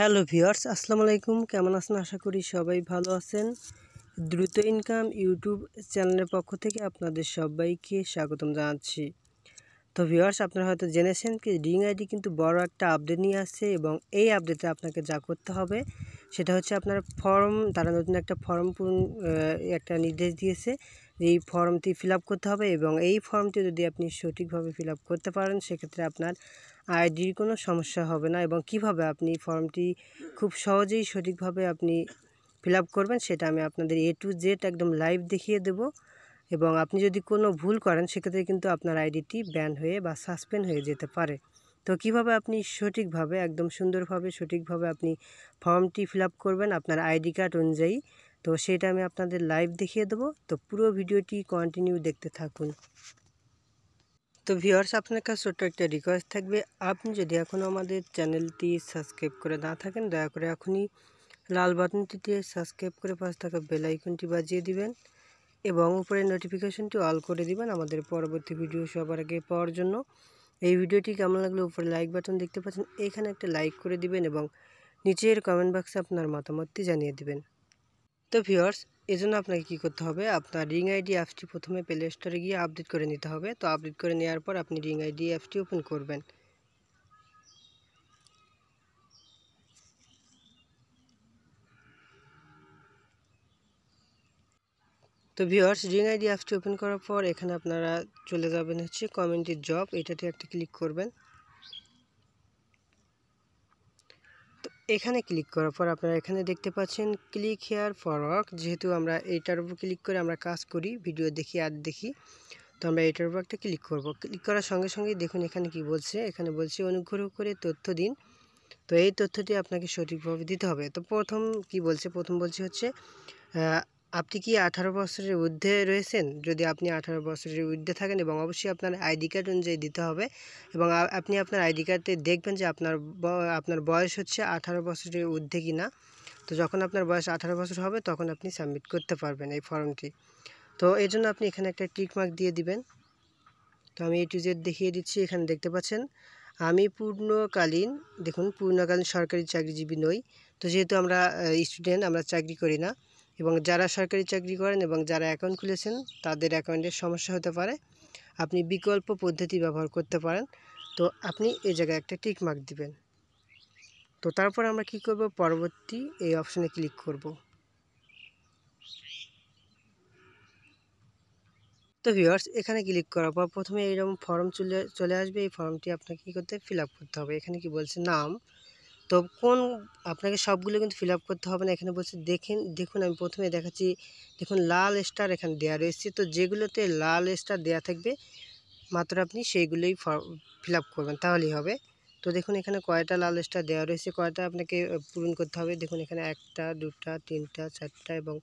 hello viewers আসসালামু আলাইকুম কেমন আছেন আশা করি সবাই ভালো আছেন দ্রুত ইনকাম ইউটিউব চ্যানেলের পক্ষ থেকে আপনাদের সবাইকে স্বাগতম জানাচ্ছি তো ভিওর্স আপনারা হয়তো জেনেছেন কি রিং আইডি কিন্তু বড় একটা আপডেট নিয়ে আসছে এবং এই আপডেটে আপনাকে যা করতে হবে সেটা হচ্ছে আপনার ফর্ম তারা নতুন একটা ফর্ম পূরণ একটা নির্দেশ দিয়েছে এই ফর্মটি ফিল করতে হবে এবং এই ফর্মটি যদি আপনি সঠিকভাবে ফিল করতে পারেন সেক্ষেত্রে আপনার আইডির কোনো সমস্যা হবে না এবং কিভাবে আপনি ফর্মটি খুব সহজেই সঠিকভাবে আপনি ফিল করবেন সেটা আমি আপনাদের এ টু জেড একদম লাইভ দেখিয়ে দেব এবং আপনি যদি কোনো ভুল করেন সেক্ষেত্রে কিন্তু আপনার আইডিটি ব্যান হয়ে বা সাসপেন্ড হয়ে যেতে পারে তো কিভাবে আপনি সঠিকভাবে একদম সুন্দরভাবে সঠিকভাবে আপনি ফর্মটি ফিল করবেন আপনার আইডি কার্ড অনুযায়ী তো সেটা আমি আপনাদের লাইভ দেখিয়ে দেবো তো পুরো ভিডিওটি কন্টিনিউ দেখতে থাকুন তো ভিওয়ার্স আপনার কাছে ছোট্ট একটা রিকোয়েস্ট থাকবে আপনি যদি এখনও আমাদের চ্যানেলটি সাবস্ক্রাইব করে না থাকেন দয়া করে এখনই লাল বাটনটিতে সাবস্ক্রাইব করে পাশে থাকা বেলাইকনটি বাজিয়ে দিবেন এবং উপরে নোটিফিকেশনটি অল করে দিবেন আমাদের পরবর্তী ভিডিও সবার আগে পাওয়ার জন্য এই ভিডিওটি কেমন লাগলো উপরে লাইক বাটন দেখতে পাচ্ছেন এখানে একটা লাইক করে দিবেন এবং নিচের কমেন্ট বক্সে আপনার মতামতটি জানিয়ে দেবেন তো ভিওর্স এজন্য আপনাকে কি করতে হবে আপনার রিং আইডি অ্যাপসটি প্রথমে প্লে স্টোরে গিয়ে আপডেট করে নিতে হবে তো আপডেট করে নেওয়ার পর আপনি রিং আইডি অ্যাপসটি ওপেন করবেন তো ভিওর্স রিং আইডি অ্যাপসটি ওপেন করার পর এখানে আপনারা চলে যাবেন হচ্ছে কমিউনিটি জব এটাতে একটা ক্লিক করবেন এখানে ক্লিক করার পর আপনারা এখানে দেখতে পাচ্ছেন ক্লিক হেয়ার ফর ওয়ার্ক যেহেতু আমরা এইটার উপর ক্লিক করে আমরা কাজ করি ভিডিও দেখি আর দেখি তো আমরা এটার উপর একটা ক্লিক করব ক্লিক করার সঙ্গে সঙ্গে দেখুন এখানে কি বলছে এখানে বলছে অনুগ্রহ করে তথ্য দিন তো এই তথ্যটি আপনাকে সঠিকভাবে দিতে হবে তো প্রথম কি বলছে প্রথম বলছে হচ্ছে আপনি কি আঠারো বছরের ঊর্ধ্বে রয়েছেন যদি আপনি আঠারো বছরের ঊর্ধ্বে থাকেন এবং অবশ্যই আপনার আইডি কার্ড অনুযায়ী দিতে হবে এবং আপনি আপনার আইডি কার্ডে দেখবেন যে আপনার আপনার বয়স হচ্ছে আঠারো বছরের ঊর্ধ্বে কি না তো যখন আপনার বয়স আঠারো বছর হবে তখন আপনি সাবমিট করতে পারবেন এই ফর্মটি তো এই জন্য আপনি এখানে একটা টিকমার্ক দিয়ে দিবেন তো আমি এই জেড দেখিয়ে দিচ্ছি এখানে দেখতে পাচ্ছেন আমি পূর্ণকালীন দেখুন পূর্ণকালীন সরকারি চাকরিজীবী নই তো যেহেতু আমরা স্টুডেন্ট আমরা চাকরি করি না এবং যারা সরকারি চাকরি করেন এবং যারা অ্যাকাউন্ট খুলেছেন তাদের অ্যাকাউন্টের সমস্যা হতে পারে আপনি বিকল্প পদ্ধতি ব্যবহার করতে পারেন তো আপনি এই জায়গায় একটা টিক মার্ক দিবেন তো তারপর আমরা কি করব পরবর্তী এই অপশনে ক্লিক করব তো ভিউয়ার্স এখানে ক্লিক করার পর প্রথমে এইরকম ফর্ম চলে চলে আসবে এই ফর্মটি আপনাকে কী করতে ফিল করতে হবে এখানে কি বলছে নাম তো কোন আপনাকে সবগুলো কিন্তু ফিল করতে হবে না এখানে বলছে দেখেন দেখুন আমি প্রথমে দেখাচ্ছি দেখুন লাল স্টার এখানে দেওয়া রয়েছে তো যেগুলোতে লাল স্টার দেওয়া থাকবে মাত্র আপনি সেইগুলোই ফিল করবেন তাহলেই হবে তো দেখুন এখানে কয়টা লাল স্টার দেওয়া রয়েছে কয়টা আপনাকে পূরণ করতে হবে দেখুন এখানে একটা দুটা তিনটা চারটা এবং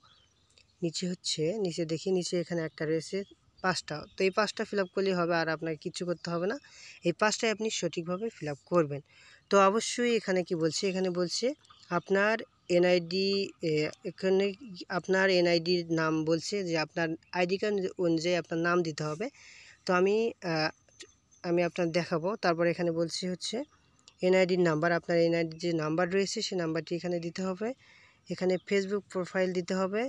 নিচে হচ্ছে নিচে দেখি নিচে এখানে একটা রয়েছে পাঁচটা তো এই পাঁচটা ফিল আপ করলেই হবে আর আপনাকে কিছু করতে হবে না এই পাঁচটাই আপনি সঠিকভাবে ফিল করবেন তো অবশ্যই এখানে কি বলছে এখানে বলছে আপনার এনআইডি এখানে আপনার এনআইডির নাম বলছে যে আপনার আইডি কার্ড অনুযায়ী আপনার নাম দিতে হবে তো আমি আমি আপনার দেখাবো তারপর এখানে বলছি হচ্ছে এনআইডির নাম্বার আপনার এনআইডির যে নাম্বার রয়েছে সেই নাম্বারটি এখানে দিতে হবে এখানে ফেসবুক প্রোফাইল দিতে হবে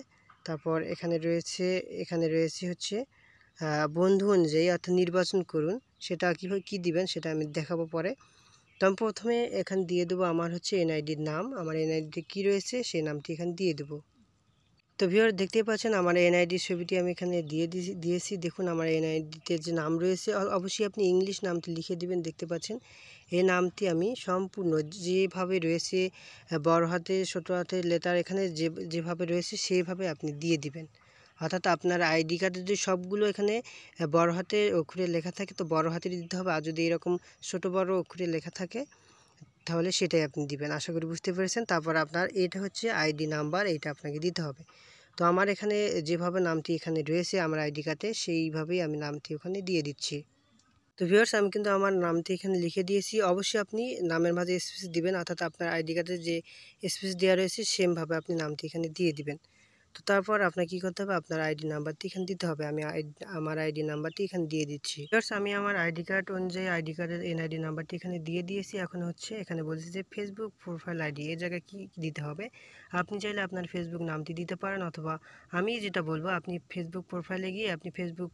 তারপর এখানে রয়েছে এখানে রয়েছে হচ্ছে বন্ধু অনুযায়ী অর্থাৎ নির্বাচন করুন সেটা কীভাবে কী দিবেন সেটা আমি দেখাবো পরে তো আমি প্রথমে এখানে দিয়ে দেবো আমার হচ্ছে এনআইডির নাম আমার এনআইডিতে কী রয়েছে সেই নামটি এখানে দিয়ে দেবো তো ভিওর দেখতে পাচ্ছেন আমার এনআইডি ছবিটি আমি এখানে দিয়ে দিয়েছি দেখুন আমার এনআইডিতে যে নাম রয়েছে অবশ্যই আপনি ইংলিশ নামটি লিখে দিবেন দেখতে পাচ্ছেন এই নামটি আমি সম্পূর্ণ যেভাবে রয়েছে বড় হাতে ছোটো হাতে লেটার এখানে যে যেভাবে রয়েছে সেইভাবে আপনি দিয়ে দিবেন অর্থাৎ আপনার আইডি কার্ডের যদি সবগুলো এখানে বড় হাতে অক্ষরে লেখা থাকে তো বড় হাতে দিতে হবে আর যদি এরকম ছোট বড় অক্ষরে লেখা থাকে তাহলে সেটাই আপনি দিবেন আশা করি বুঝতে পেরেছেন তারপর আপনার এটা হচ্ছে আইডি নাম্বার এটা আপনাকে দিতে হবে তো আমার এখানে যেভাবে নামটি এখানে রয়েছে আমার আইডি কার্ডে সেইভাবেই আমি নামটি ওখানে দিয়ে দিচ্ছি তো ভিউয়ার্স আমি কিন্তু আমার নামটি এখানে লিখে দিয়েছি অবশ্যই আপনি নামের মাঝে স্পেস দিবেন অর্থাৎ আপনার আইডি কার্ডে যে স্পেস দেওয়া রয়েছে সেমভাবে আপনি নামটি এখানে দিয়ে দিবেন তো তারপর আপনার কী করতে হবে আপনার আইডি নাম্বারটি এখানে দিতে হবে আমি আমার আইডি নাম্বারটি এখানে দিয়ে দিচ্ছি প্লাস আমি আমার আইডি কার্ড অনুযায়ী আইডি কার্ডের এনআইডি নাম্বারটি এখানে দিয়ে দিয়েছি এখন হচ্ছে এখানে বলছি যে ফেসবুক প্রোফাইল আইডি এই জায়গায় কী দিতে হবে আপনি চাইলে আপনার ফেসবুক নামটি দিতে পারেন অথবা আমি যেটা বলবো আপনি ফেসবুক প্রোফাইলে গিয়ে আপনি ফেসবুক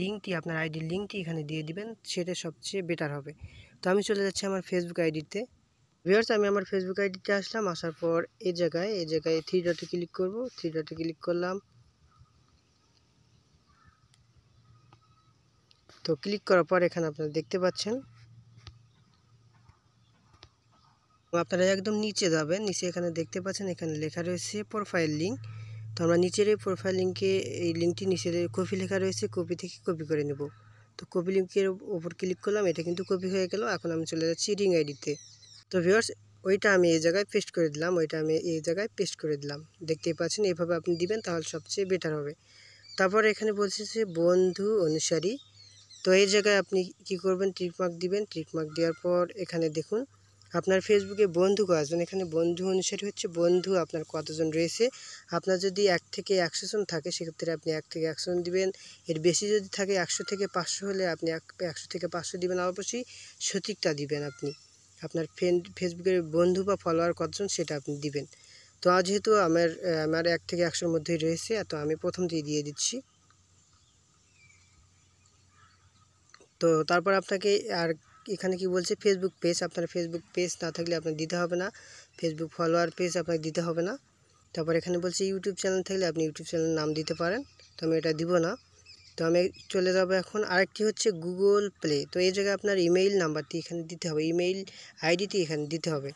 লিঙ্কটি আপনার আইডির লিঙ্কটি এখানে দিয়ে দিবেন সেটা সবচেয়ে বেটার হবে তো আমি চলে যাচ্ছি আমার ফেসবুক আইডিতে ভিউয়ার্স আমি আমার ফেসবুক আইডিতে আসলাম আসার পর এই জায়গায় এই জায়গায় থ্রি ডটে ক্লিক করব থ্রি ডটে ক্লিক করলাম তো ক্লিক করার পর এখানে আপনারা দেখতে পাচ্ছেন আপনারা একদম নিচে যাবেন নিচে এখানে দেখতে পাচ্ছেন এখানে লেখা রয়েছে প্রোফাইল লিঙ্ক তো আমরা নিচের এই প্রোফাইল লিঙ্কে এই লিঙ্কটি নিচের কপি লেখা রয়েছে কপি থেকে কপি করে নেব তো কপি লিঙ্কের ওপর ক্লিক করলাম এটা কিন্তু কপি হয়ে গেল এখন আমি চলে যাচ্ছি রিং আইডিতে তো ভিউয়ার্স ওইটা আমি এই জায়গায় পেস্ট করে দিলাম ওইটা আমি এই জায়গায় পেস্ট করে দিলাম দেখতেই পাচ্ছেন এইভাবে আপনি দিবেন তাহলে সবচেয়ে বেটার হবে তারপর এখানে বলছে যে বন্ধু অনুসারী তো এই জায়গায় আপনি কি করবেন ট্রিকমার্ক দিবেন ট্রিকমার্ক দেওয়ার পর এখানে দেখুন আপনার ফেসবুকে বন্ধু কয়েকজন এখানে বন্ধু অনুসারী হচ্ছে বন্ধু আপনার কতজন রয়েছে আপনার যদি এক থেকে একশো জন থাকে সেক্ষেত্রে আপনি এক থেকে একশো জন দিবেন এর বেশি যদি থাকে একশো থেকে পাঁচশো হলে আপনি একশো থেকে পাঁচশো দিবেন অবশ্যই সঠিকটা দিবেন আপনি আপনার ফ্রেন্ড ফেসবুকের বন্ধু বা ফলোয়ার কতজন সেটা আপনি দিবেন তো আজ যেহেতু আমার আমার এক থেকে একশোর মধ্যেই রয়েছে তো আমি প্রথম দিয়ে দিয়ে দিচ্ছি তো তারপর আপনাকে আর এখানে কি বলছে ফেসবুক পেজ আপনার ফেসবুক পেজ না থাকলে আপনার দিতে হবে না ফেসবুক ফলোয়ার পেজ আপনাকে দিতে হবে না তারপর এখানে বলছে ইউটিউব চ্যানেল থাকলে আপনি ইউটিউব চ্যানেলের নাম দিতে পারেন তো আমি এটা দিব না তো আমি চলে যাব এখন আরেকটি হচ্ছে গুগল প্লে তো এই জায়গায় আপনার ইমেইল নাম্বারটি এখানে দিতে হবে ইমেইল আইডিটি এখানে দিতে হবে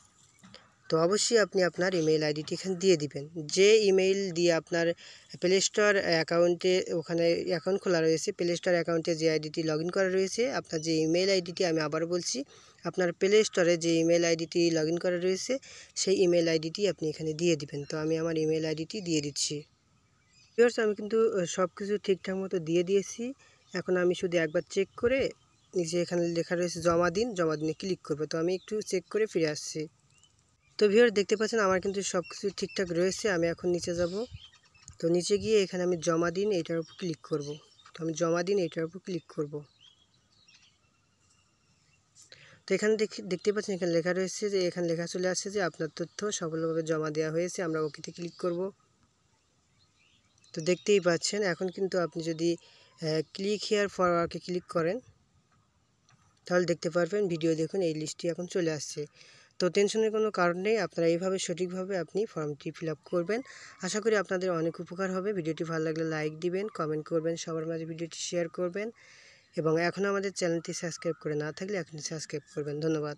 তো অবশ্যই আপনি আপনার ইমেইল আইডিটি এখানে দিয়ে দিবেন যে ইমেইল দিয়ে আপনার প্লে স্টোর অ্যাকাউন্টে ওখানে অ্যাকাউন্ট খোলা রয়েছে প্লে স্টোর অ্যাকাউন্টে যে আইডিটি লগ ইন করা রয়েছে আপনার যে ইমেইল আইডিটি আমি আবার বলছি আপনার প্লে স্টোরে যে ইমেল আইডিটি লগ ইন করা রয়েছে সেই ইমেল আইডিটি আপনি এখানে দিয়ে দিবেন তো আমি আমার ইমেল আইডিটি দিয়ে দিচ্ছি ভিউয়ার্স আমি কিন্তু সব কিছু ঠিকঠাক মতো দিয়ে দিয়েছি এখন আমি শুধু একবার চেক করে যে এখানে লেখা রয়েছে জমা দিন জমা দিনে ক্লিক করবো তো আমি একটু চেক করে ফিরে আসছি তো ভিউয়ার দেখতে পাচ্ছেন আমার কিন্তু সব কিছু ঠিকঠাক রয়েছে আমি এখন নিচে যাব তো নিচে গিয়ে এখানে আমি জমা দিন এটার উপর ক্লিক করব তো আমি জমা দিন এটার উপর ক্লিক করব তো এখানে দেখি দেখতে পাচ্ছেন এখানে লেখা রয়েছে যে এখানে লেখা চলে আসছে যে আপনার তথ্য সফলভাবে জমা দেওয়া হয়েছে আমরা ওকেতে ক্লিক করব তো দেখতেই পাচ্ছেন এখন কিন্তু আপনি যদি ক্লিক হেয়ার ফরওয়ার্কে ক্লিক করেন তাহলে দেখতে পারবেন ভিডিও দেখুন এই লিস্টটি এখন চলে আসছে তো টেনশনের কোনো কারণ নেই আপনারা এইভাবে সঠিকভাবে আপনি ফর্মটি ফিল করবেন আশা করি আপনাদের অনেক উপকার হবে ভিডিওটি ভালো লাগলে লাইক দিবেন কমেন্ট করবেন সবার মাঝে ভিডিওটি শেয়ার করবেন এবং এখন আমাদের চ্যানেলটি সাবস্ক্রাইব করে না থাকলে এখনই সাবস্ক্রাইব করবেন ধন্যবাদ